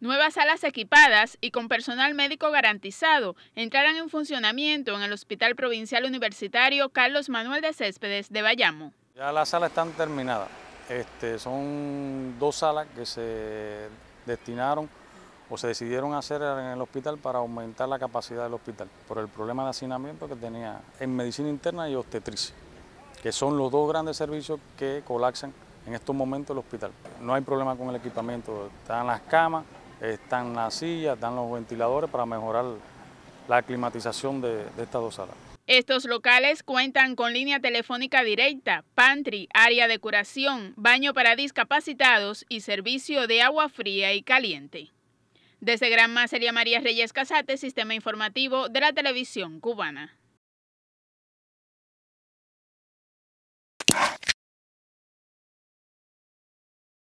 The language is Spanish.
Nuevas salas equipadas y con personal médico garantizado entrarán en funcionamiento en el Hospital Provincial Universitario Carlos Manuel de Céspedes de Bayamo. Ya las salas están terminadas. Este, son dos salas que se destinaron o se decidieron hacer en el hospital para aumentar la capacidad del hospital por el problema de hacinamiento que tenía en medicina interna y obstetricia, que son los dos grandes servicios que colapsan en estos momentos el hospital. No hay problema con el equipamiento, están las camas, están las sillas, están los ventiladores para mejorar la climatización de, estas dos salas. Estos locales cuentan con línea telefónica directa, pantry, área de curación, baño para discapacitados y servicio de agua fría y caliente. Desde Gran sería María Reyes Casate, Sistema Informativo de la Televisión Cubana.